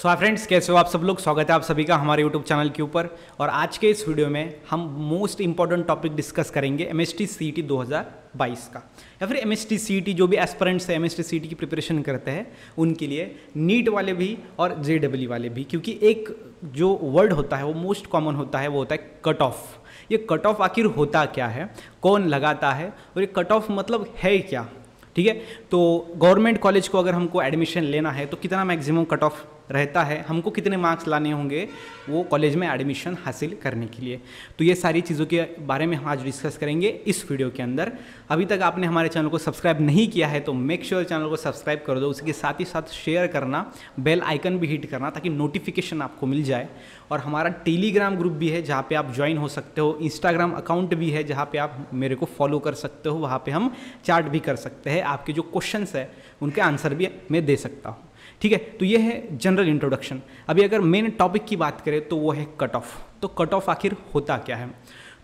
सो hi friends कैसे हो आप सब लोग स्वागत है आप सभी का हमारे यूट्यूब चैनल के ऊपर और आज के इस वीडियो में हम मोस्ट इंपॉर्टेंट टॉपिक डिस्कस करेंगे M S T C T दो हज़ार बाईस का या फिर M S T C T जो भी एस्परेंट्स हैं M S T C T की प्रिपरेशन करते हैं उनके लिए नीट वाले भी और जे डब्ल्यू वाले भी क्योंकि एक जो वर्ड होता है वो मोस्ट कॉमन होता है वो होता है कट ऑफ ये कट ऑफ आखिर होता क्या है कौन लगाता है और ये कट ऑफ मतलब है क्या ठीक है तो गवर्नमेंट कॉलेज को अगर हमको एडमिशन लेना है तो कितना मैक्सिमम कट ऑफ रहता है हमको कितने मार्क्स लाने होंगे वो कॉलेज में एडमिशन हासिल करने के लिए तो ये सारी चीज़ों के बारे में हम आज डिस्कस करेंगे इस वीडियो के अंदर अभी तक आपने हमारे चैनल को सब्सक्राइब नहीं किया है तो मेक श्योर sure चैनल को सब्सक्राइब कर दो उसके साथ ही साथ शेयर करना बेल आइकन भी हिट करना ताकि नोटिफिकेशन आपको मिल जाए और हमारा टेलीग्राम ग्रुप भी है जहाँ पर आप ज्वाइन हो सकते हो इंस्टाग्राम अकाउंट भी है जहाँ पर आप मेरे को फॉलो कर सकते हो वहाँ पर हम चैट भी कर सकते हैं है आपके जो क्वेश्चन है उनके आंसर भी मैं दे सकता हूँ ठीक है तो ये है जनरल इंट्रोडक्शन अभी अगर मेन टॉपिक की बात करें तो वो है कट ऑफ तो कट ऑफ आखिर होता क्या है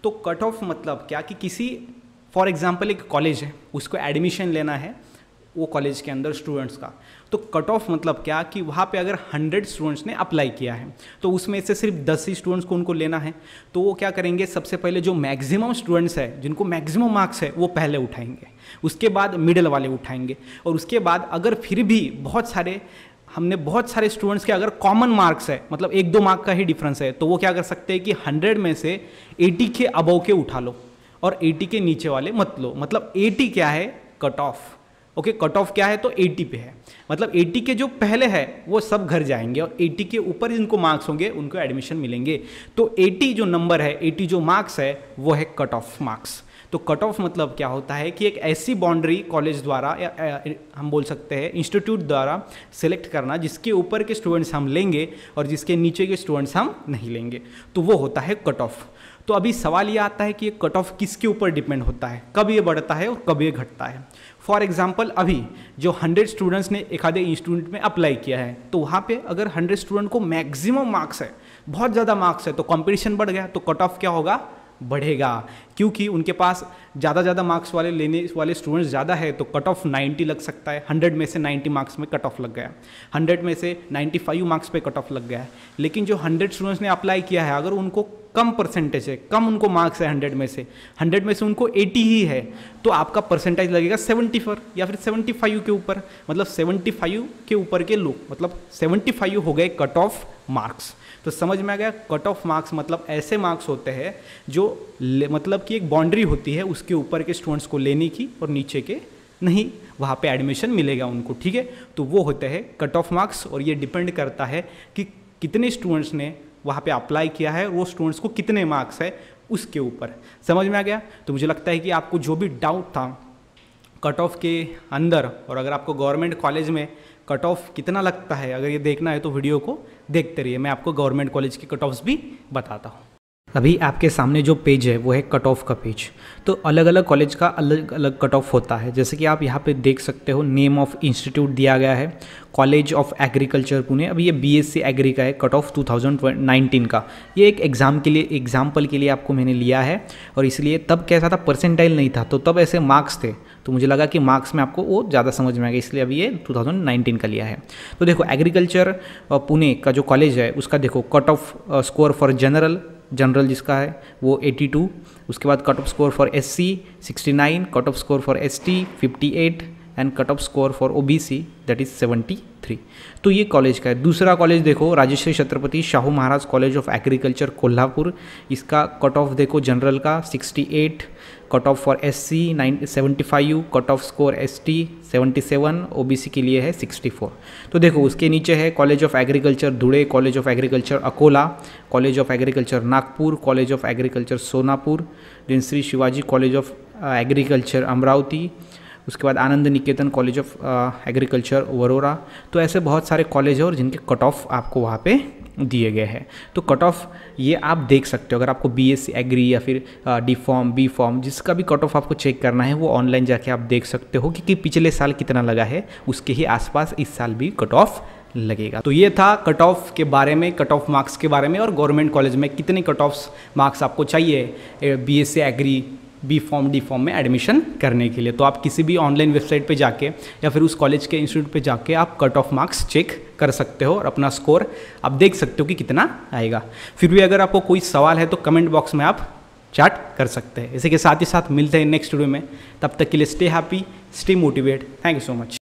तो कट ऑफ मतलब क्या कि किसी फॉर एग्जाम्पल एक कॉलेज है उसको एडमिशन लेना है वो कॉलेज के अंदर स्टूडेंट्स का तो कट ऑफ मतलब क्या कि वहाँ पे अगर हंड्रेड स्टूडेंट्स ने अप्लाई किया है तो उसमें से सिर्फ दस ही स्टूडेंट्स को उनको लेना है तो वो क्या करेंगे सबसे पहले जो मैक्सिमम स्टूडेंट्स है जिनको मैक्सिमम मार्क्स है वो पहले उठाएंगे उसके बाद मिडल वाले उठाएंगे और उसके बाद अगर फिर भी बहुत सारे हमने बहुत सारे स्टूडेंट्स के अगर कॉमन मार्क्स है मतलब एक दो मार्क का ही डिफरेंस है तो वो क्या कर सकते हैं कि हंड्रेड में से एटी के अबव के उठा लो और एटी के नीचे वाले मत लो मतलब एटी क्या है cut off okay cut off क्या है तो 80 पे है मतलब 80 के जो पहले है वो सब घर जाएंगे और 80 के ऊपर जिनको मार्क्स होंगे उनको एडमिशन मिलेंगे तो 80 जो नंबर है 80 जो मार्क्स है वो है कट ऑफ मार्क्स तो कट ऑफ मतलब क्या होता है कि एक ऐसी बाउंड्री कॉलेज द्वारा या, या हम बोल सकते हैं इंस्टीट्यूट द्वारा सेलेक्ट करना जिसके ऊपर के स्टूडेंट्स हम लेंगे और जिसके नीचे के स्टूडेंट्स हम नहीं लेंगे तो वो होता है कट ऑफ तो अभी सवाल ये आता है कि ये कट ऑफ किसके ऊपर डिपेंड होता है कब ये बढ़ता है और कब ये घटता है फॉर एग्जाम्पल अभी जो हंड्रेड स्टूडेंट्स ने एक आधे इंस्टीट्यूट में अप्लाई किया है तो वहाँ पे अगर हंड्रेड स्टूडेंट को मैक्सिमम मार्क्स है बहुत ज़्यादा मार्क्स है तो कॉम्पिटिशन बढ़ गया तो कट ऑफ क्या होगा बढ़ेगा क्योंकि उनके पास ज़्यादा ज़्यादा मार्क्स वाले लेने वाले स्टूडेंट्स ज़्यादा है तो कट ऑफ 90 लग सकता है 100 में से 90 मार्क्स में कट ऑफ लग गया 100 में से 95 मार्क्स पे कट ऑफ लग गया है लेकिन जो 100 स्टूडेंट्स ने अप्लाई किया है अगर उनको कम परसेंटेज है कम उनको मार्क्स है हंड्रेड में से हंड्रेड में से उनको एटी ही है तो आपका परसेंटेज लगेगा सेवेंटी फोर या फिर सेवेंटी फाइव के ऊपर मतलब सेवेंटी फाइव के ऊपर के लोग मतलब सेवेंटी फाइव हो गए कट ऑफ मार्क्स तो समझ में आ गया कट ऑफ मार्क्स मतलब ऐसे मार्क्स होते हैं जो मतलब कि एक बाउंड्री होती है उसके ऊपर के स्टूडेंट्स को लेने की और नीचे के नहीं वहाँ पे एडमिशन मिलेगा उनको ठीक है तो वो होते हैं कट ऑफ मार्क्स और ये डिपेंड करता है कि कितने स्टूडेंट्स ने वहाँ पे अप्लाई किया है वो स्टूडेंट्स को कितने मार्क्स है उसके ऊपर समझ में आ गया तो मुझे लगता है कि आपको जो भी डाउट था कट ऑफ के अंदर और अगर आपको गवर्नमेंट कॉलेज में कट ऑफ कितना लगता है अगर ये देखना है तो वीडियो को देखते रहिए मैं आपको गवर्नमेंट कॉलेज के कट ऑफ्स भी बताता हूँ अभी आपके सामने जो पेज है वो है कट ऑफ का पेज तो अलग अलग कॉलेज का अलग अलग कट ऑफ होता है जैसे कि आप यहाँ पे देख सकते हो नेम ऑफ इंस्टीट्यूट दिया गया है कॉलेज ऑफ एग्रीकल्चर पुणे अभी ये बीएससी एग्री का है कट ऑफ 2019 का ये एक एग्ज़ाम के लिए एग्जाम्पल के लिए आपको मैंने लिया है और इसलिए तब कैसा था परसेंटाइल नहीं था तो तब ऐसे मार्क्स थे तो मुझे लगा कि मार्क्स में आपको वो ज़्यादा समझ में आएगा इसलिए अभी ये 2019 का लिया है तो देखो एग्रीकल्चर पुणे का जो कॉलेज है उसका देखो cut off score for general general जिसका है वो 82 उसके बाद cut off score for SC 69 cut off score for ST 58 and cut off score for O B C that is seventy three तो ये कॉलेज का है दूसरा कॉलेज देखो Rajeshwari Chhatrapati Shahu Maharaj college of agriculture Kolhapur इसका कट ऑफ देखो जनरल का sixty eight cut off for S C nine seventy five you cut off score S T seventy seven O B C के लिए है सिक्सटी फोर तो देखो उसके नीचे है college of agriculture Dhule college of agriculture Akola college of agriculture Nagpur college of agriculture Sonapur दिन Shri Shivaji college of agriculture Amravati उसके बाद Anand Niketan college of agriculture Warora तो ऐसे बहुत सारे कॉलेज हैं और जिनके कट ऑफ आपको वहाँ पे दिए गए हैं तो कट ऑफ ये आप देख सकते हो अगर आपको बी एस एग्री या फिर डी फॉर्म बी फॉर्म जिसका भी कट ऑफ आपको चेक करना है वो ऑनलाइन जाके आप देख सकते हो कि, कि पिछले साल कितना लगा है उसके ही आसपास इस साल भी कट ऑफ लगेगा तो ये था कट ऑफ के बारे में कट ऑफ मार्क्स के बारे में और गवर्नमेंट कॉलेज में कितने कट ऑफ मार्क्स आपको चाहिए B S agri B form D form में एडमिशन करने के लिए तो आप किसी भी ऑनलाइन वेबसाइट पे जाके या फिर उस कॉलेज के इंस्टीट्यूट पे जाके आप कट ऑफ मार्क्स चेक कर सकते हो और अपना स्कोर आप देख सकते हो कि कितना आएगा फिर भी अगर आपको कोई सवाल है तो कमेंट बॉक्स में आप चैट कर सकते हैं इसी के साथ ही साथ मिलते हैं नेक्स्ट वीडियो में तब तक के लिए stay happy stay motivate thank you so much